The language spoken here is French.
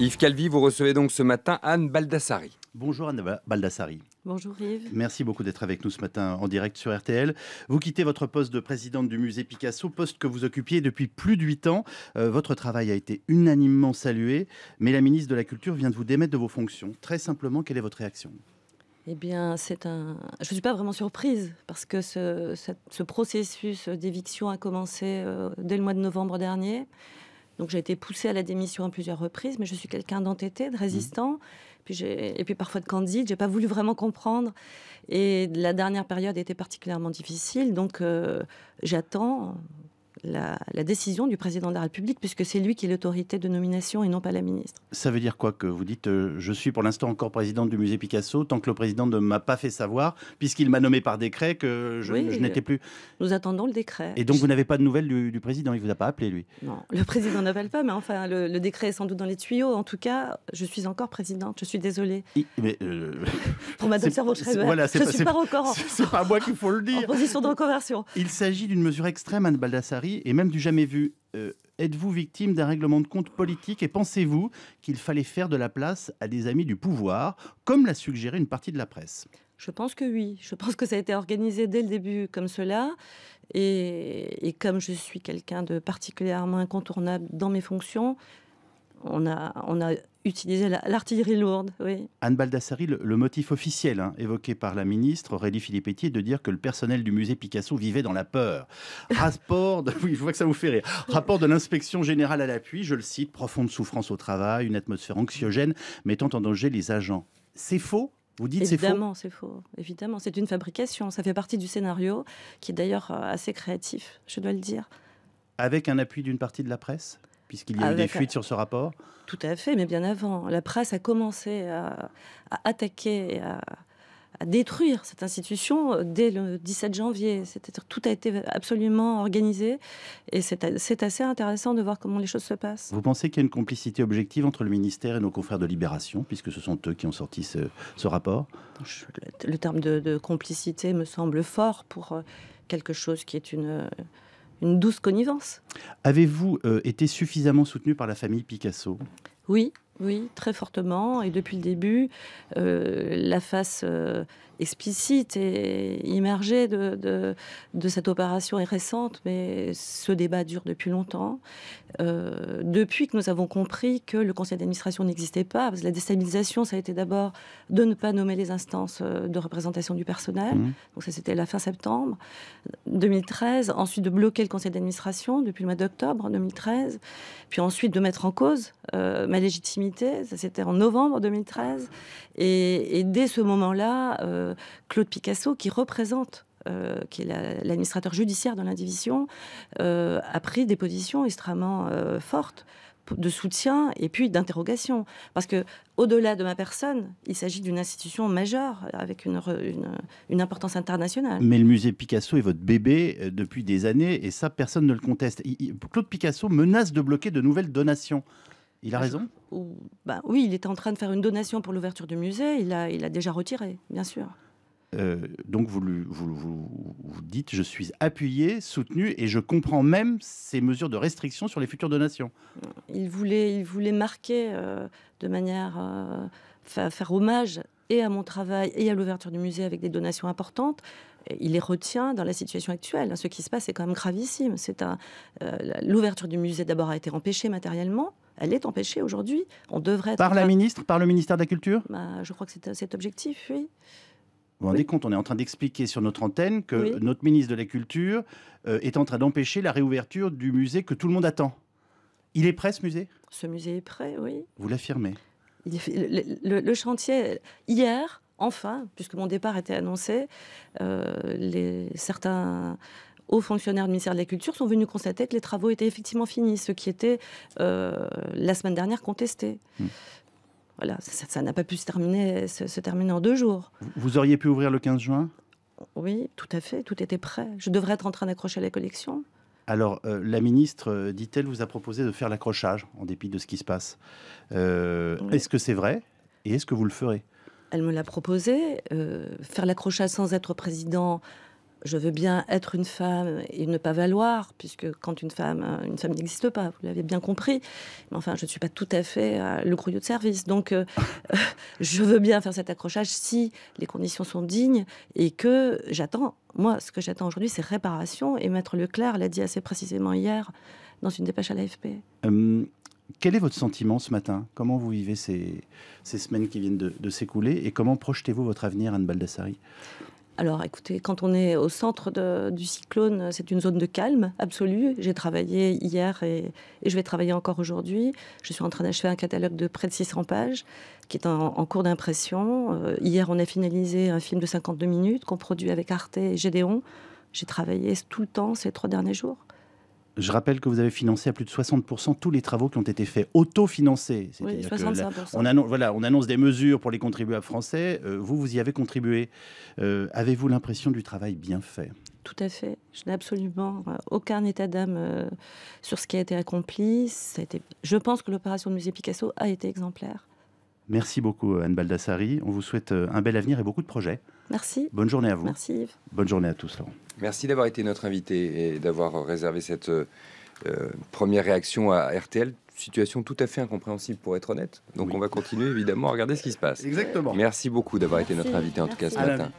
Yves Calvi, vous recevez donc ce matin Anne Baldassari. Bonjour Anne Baldassari. Bonjour Yves. Merci beaucoup d'être avec nous ce matin en direct sur RTL. Vous quittez votre poste de présidente du musée Picasso, poste que vous occupiez depuis plus de 8 ans. Euh, votre travail a été unanimement salué, mais la ministre de la Culture vient de vous démettre de vos fonctions. Très simplement, quelle est votre réaction eh bien, c'est un. Je ne suis pas vraiment surprise parce que ce, processus d'éviction a commencé euh, dès le mois de novembre dernier. Donc j'ai été poussée à la démission à plusieurs reprises, mais je suis quelqu'un d'entêté, de résistant, mmh. puis et puis parfois de candide. J'ai pas voulu vraiment comprendre. Et la dernière période était particulièrement difficile, donc euh, j'attends la, décision du président de la République, puisque c'est lui qui est l'autorité de nomination et non pas la ministre. Ça veut dire quoi que vous dites euh, Je suis pour l'instant encore présidente du musée Picasso, tant que le président ne m'a pas fait savoir, puisqu'il m'a nommé par décret que je, n'étais plus. Nous attendons le décret. Et donc vous n'avez pas de nouvelles du, président Il ne vous a pas appelé, lui Non, le président n'appelle pas, mais enfin, le, décret est sans doute dans les tuyaux. En tout cas, je suis encore présidente, je suis désolée. Euh, pour Madame je suis pas encore C'est pas moi qu'il faut le dire. position de reconversion. Il s'agit d'une mesure extrême, Anne Baldassari et même du jamais vu. Euh, êtes-vous victime d'un règlement de compte politique et pensez-vous qu'il fallait faire de la place à des amis du pouvoir, comme l'a suggéré une partie de la presse Je pense que oui. Je pense que ça a été organisé dès le début comme cela. Et, comme je suis quelqu'un de particulièrement incontournable dans mes fonctions, on a, on a utiliser l'artillerie lourde. Oui. Anne Baldassari, le, motif officiel hein, évoqué par la ministre Aurélie Filippetti est de dire que le personnel du musée Picasso vivait dans la peur. Rapport de, que ça vous fait Rapport de l'inspection générale à l'appui, je le cite, profonde souffrance au travail, une atmosphère anxiogène mettant en danger les agents. C'est faux vous dites Évidemment, c'est faux. faux. Évidemment, c'est une fabrication. Ça fait partie du scénario, qui est d'ailleurs euh, assez créatif, je dois le dire. Avec un appui d'une partie de la presse puisqu'il y a ah, eu des fuites sur ce rapport Tout à fait, mais bien avant. La presse a commencé à, attaquer, à, à, détruire cette institution euh, dès le 17 janvier. C'est-à-dire tout a été absolument organisé et c'est assez intéressant de voir comment les choses se passent. Vous pensez qu'il y a une complicité objective entre le ministère et nos confrères de Libération, puisque ce sont eux qui ont sorti ce, rapport Le terme de, complicité me semble fort pour euh, quelque chose qui est une une douce connivence. Avez-vous euh, été suffisamment soutenu par la famille Picasso Oui, oui, très fortement. Et depuis le début, euh, la face euh, explicite et immergée de, de, cette opération est récente, mais ce débat dure depuis longtemps. Euh, depuis que nous avons compris que le conseil d'administration n'existait pas, parce que la déstabilisation, ça a été d'abord de ne pas nommer les instances euh, de représentation du personnel. Mmh. Donc ça, c'était la fin septembre 2013. Ensuite, de bloquer le conseil d'administration depuis le mois d'octobre 2013. Puis ensuite, de mettre en cause euh, ma légitimité. Ça, c'était en novembre 2013. Et, dès ce moment-là, Claude Picasso, qui représente euh, qui est l'administrateur judiciaire de la division, euh, a pris des positions extrêmement euh, fortes de soutien et puis d'interrogation. Parce que, au-delà de ma personne, il s'agit d'une institution majeure avec une, une, importance internationale. Mais le musée Picasso est votre bébé depuis des années et ça, personne ne le conteste. Claude Picasso menace de bloquer de nouvelles donations. Il a raison bah Oui, il était en train de faire une donation pour l'ouverture du musée. Il a, il a déjà retiré, bien sûr. Euh, donc vous, vous, dites, je suis appuyé, soutenu, et je comprends même ces mesures de restriction sur les futures donations. Il voulait, il voulait marquer euh, de manière euh, faire hommage et à mon travail et à l'ouverture du musée avec des donations importantes. Il les retient dans la situation actuelle. Ce qui se passe est quand même gravissime. C'est l'ouverture du musée d'abord a été empêchée matériellement elle est empêchée aujourd'hui. On devrait par la ministre, par le ministère de la Culture. Bah, je crois que c'est cet objectif, oui vous vous rendez compte, on est en train d'expliquer sur notre antenne que notre ministre de la Culture euh, est en train d'empêcher la réouverture du musée que tout le monde attend. Il est prêt ce musée Ce musée est prêt, oui. Vous l'affirmez le, chantier, hier, enfin, puisque mon départ était annoncé, euh, certains hauts fonctionnaires du ministère de la Culture sont venus constater que les travaux étaient effectivement finis, ce qui était euh, la semaine dernière contesté. Hmm. Voilà, ça n'a pas pu se terminer, se, terminer en deux jours. Vous auriez pu ouvrir le 15 juin Oui, tout à fait, tout était prêt. Je devrais être en train d'accrocher la collection. Alors, euh, la ministre, euh, dit-elle, vous a proposé de faire l'accrochage, en dépit de ce qui se passe. Euh, est-ce que c'est vrai Et est-ce que vous le ferez Elle me l'a proposé. faire l'accrochage sans être président je veux bien être une femme et ne pas valoir, puisque quand une femme, euh, une femme n'existe pas, vous l'avez bien compris. Mais enfin, je ne suis pas tout à fait euh, le grouillot de service. Donc, euh, je veux bien faire cet accrochage si les conditions sont dignes et que j'attends. Moi, ce que j'attends aujourd'hui, c'est réparation. Et Maître Leclerc l'a dit assez précisément hier dans une dépêche à l'AFP. Hum, quel est votre sentiment ce matin Comment vous vivez ces, semaines qui viennent de s'écouler Et comment projetez-vous votre avenir, Anne Baldassari alors écoutez, quand on est au centre du cyclone, c'est une zone de calme absolue. J'ai travaillé hier et, je vais travailler encore aujourd'hui. Je suis en train d'achever un catalogue de près de 600 pages qui est en, cours d'impression. Euh, hier, on a finalisé un film de 52 minutes qu'on produit avec Arte et Gédéon. J'ai travaillé tout le temps ces trois derniers jours. Je rappelle que vous avez financé à plus de 60% tous les travaux qui ont été faits, autofinancés. Oui, on, annonce, voilà, on annonce des mesures pour les contribuables français. Euh, vous, vous y avez contribué. Euh, avez-vous l'impression du travail bien fait tout à fait. Je n'ai absolument aucun état d'âme euh, sur ce qui a été accompli. Ça Je pense que l'opération du musée Picasso a été exemplaire. Merci beaucoup Anne Baldassari. On vous souhaite un bel avenir et beaucoup de projets. Merci. Bonne journée à vous. Merci Bonne journée à tous Laurent. Merci d'avoir été notre invité et d'avoir réservé cette euh, euh, première réaction à RTL. Situation tout à fait incompréhensible pour être honnête. Donc on va continuer évidemment à regarder ce qui se passe. Exactement. Merci beaucoup d'avoir été notre invité en tout cas ce matin.